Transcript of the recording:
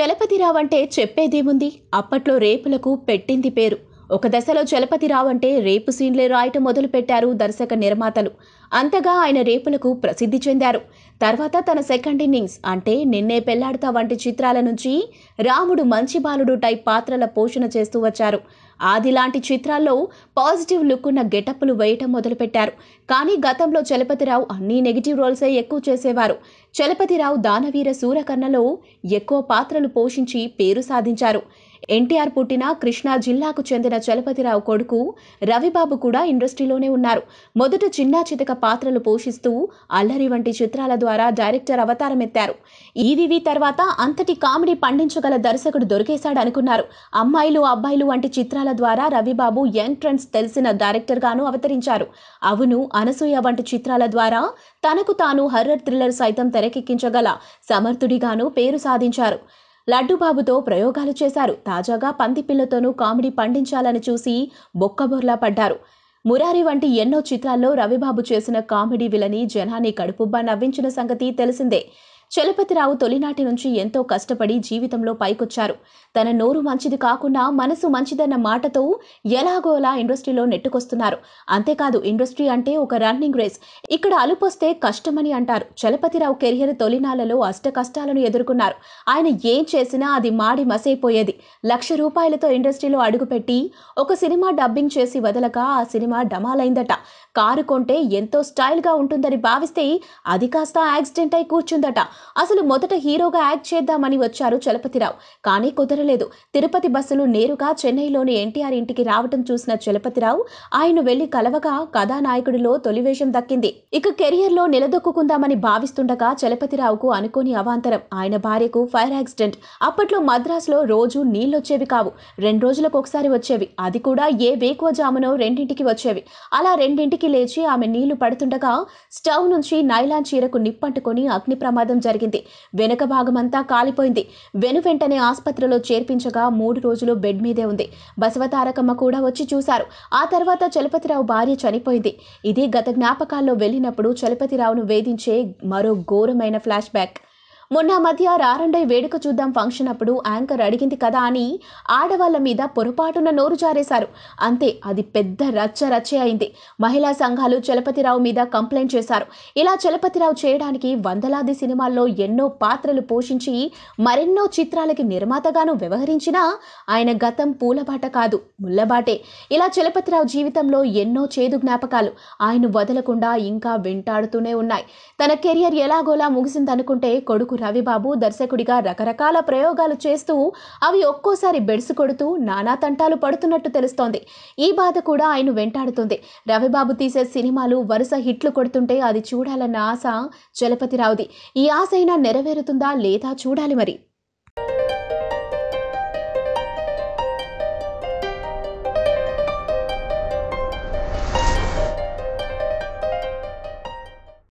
చలపతిరావంటే చెప్పేదేముంది అప్పట్లో రేపులకు పెట్టింది పేరు ఒక దశలో చలపతి అంటే రేపు సీన్లే రాయటం మొదలుపెట్టారు దర్శక నిర్మాతలు అంతగా ఆయన రేపులకు ప్రసిద్ధి చెందారు తర్వాత తన సెకండ్ ఇన్నింగ్స్ అంటే నిన్నే పెళ్లాడతా వంటి చిత్రాల నుంచి రాముడు మంచి బాలుడు టైప్ పాత్రల పోషణ చేస్తూ వచ్చారు ఆది లాంటి చిత్రాల్లో పాజిటివ్ లుక్ ఉన్న గెటప్లు వేయటం మొదలుపెట్టారు కానీ గతంలో చలపతిరావు అన్ని నెగిటివ్ రోల్సే ఎక్కువ చేసేవారు చలపతిరావు దానవీర సూరకర్ణలో ఎక్కువ పాత్రలు పోషించి పేరు సాధించారు ఎన్టీఆర్ పుట్టిన కృష్ణా జిల్లాకు చెందిన చలపతిరావు కొడుకు రవిబాబు కూడా ఇండస్ట్రీలోనే ఉన్నారు మొదట చిన్నా చితక పాత్రలు పోషిస్తూ అల్లరి వంటి చిత్రాల ద్వారా డైరెక్టర్ అవతారం ఎత్తారు ఈవివి తర్వాత అంతటి కామెడీ పండించగల దర్శకుడు దొరికేశాడు అనుకున్నారు అమ్మాయిలు అబ్బాయిలు వంటి చిత్రాల ద్వారా రవిబాబు ఎంట్రన్స్ తెలిసిన డైరెక్టర్గాను అవతరించారు అవును అనసూయ వంటి చిత్రాల ద్వారా తనకు తాను హర్రర్ థ్రిల్లర్ సైతం తెరకెక్కించగల సమర్థుడిగాను పేరు సాధించారు లడ్డుబాబుతో ప్రయోగాలు చేశారు తాజాగా పందిపిల్లతోనూ కామెడీ పండించాలని చూసి బొక్కబొర్లా పడ్డారు మురారి వంటి ఎన్నో చిత్రాల్లో రవిబాబు చేసిన కామెడీ విలని జనాన్ని కడుపుబ్బా నవ్వించిన సంగతి తెలిసిందే చలపతిరావు తొలినాటి నుంచి ఎంతో కష్టపడి జీవితంలో పైకొచ్చారు తన నోరు మంచిది కాకుండా మనసు మంచిదన్న మాటతో ఎలాగోలా ఇండస్ట్రీలో నెట్టుకొస్తున్నారు అంతేకాదు ఇండస్ట్రీ అంటే ఒక రన్నింగ్ రేస్ ఇక్కడ అలుపొస్తే కష్టమని అంటారు చలపతిరావు కెరియర్ తొలినాళ్లలో అష్ట కష్టాలను ఎదుర్కొన్నారు ఆయన ఏం చేసినా అది మాడి మసైపోయేది లక్ష రూపాయలతో ఇండస్ట్రీలో అడుగుపెట్టి ఒక సినిమా డబ్బింగ్ చేసి వదలక ఆ సినిమా డమాలైందట కారు కొంటే ఎంతో స్టైల్గా ఉంటుందని భావిస్తే అది కాస్త యాక్సిడెంట్ అయి కూర్చుందట అసలు మొదట హీరోగా యాక్ట్ చేద్దామని వచ్చారు చలపతిరావు కానీ కుదరలేదు తిరుపతి బస్సులు నేరుగా చెన్నైలోని ఎన్టీఆర్ ఇంటికి రావటం చూసిన చలపతిరావు ఆయన వెళ్లి కలవగా కథానాయకుడిలో తొలివేషం దక్కింది ఇక కెరియర్ లో నిలదొక్కుందామని భావిస్తుండగా చలపతిరావుకు అనుకోని అవాంతరం ఆయన భార్యకు ఫైర్ యాక్సిడెంట్ అప్పట్లో మద్రాసులో రోజు నీళ్లొచ్చేవి కావు రెండు రోజులకు ఒకసారి వచ్చేవి అది కూడా ఏ వేకువ జామునో రెండింటికి వచ్చేవి అలా రెండింటికి లేచి ఆమె నీళ్లు పడుతుండగా స్టవ్ నుంచి నైలాన్ చీరకు నిప్పంటుకొని అగ్ని ప్రమాదం జరిగింది వెనుక భాగమంతా కాలిపోయింది వెను వెంటనే ఆసుపత్రిలో చేర్పించగా మూడు రోజులు బెడ్ మీదే ఉంది బసవతారకమ్మ కూడా వచ్చి చూశారు ఆ తర్వాత చలపతిరావు భార్య చనిపోయింది ఇది గత జ్ఞాపకాల్లో వెళ్ళినప్పుడు చలపతిరావును వేధించే మరో ఘోరమైన ఫ్లాష్ బ్యాక్ మొన్న మధ్య రారండై వేడుక చూద్దాం ఫంక్షన్ అప్పుడు యాంకర్ అడిగింది కదా అని ఆడవాళ్ళ మీద పొరపాటున నోరు జారేశారు అంతే అది పెద్ద రచ్చ రచ్చే అయింది మహిళా సంఘాలు చలపతిరావు మీద కంప్లైంట్ చేశారు ఇలా చలపతిరావు చేయడానికి వందలాది సినిమాల్లో ఎన్నో పాత్రలు పోషించి మరెన్నో చిత్రాలకి నిర్మాతగాను వ్యవహరించినా ఆయన గతం పూలబాట కాదు ముల్లబాటే ఇలా చలపతిరావు జీవితంలో ఎన్నో చేదు జ్ఞాపకాలు ఆయన వదలకుండా ఇంకా వెంటాడుతూనే ఉన్నాయి తన కెరియర్ ఎలాగోలా ముగిసిందనుకుంటే కొడుకు రవిబాబు దర్శకుడిగా రకరకాల ప్రయోగాలు చేస్తూ అవి ఒక్కోసారి బెడ్సు కొడుతూ నానా తంటాలు పడుతున్నట్టు తెలుస్తోంది ఈ బాధ కూడా ఆయన వెంటాడుతుంది రవిబాబు తీసే సినిమాలు వరుస హిట్లు కొడుతుంటే అది చూడాలన్న ఆశ చలపతిరావుది ఈ ఆశ అయినా నెరవేరుతుందా లేదా చూడాలి మరి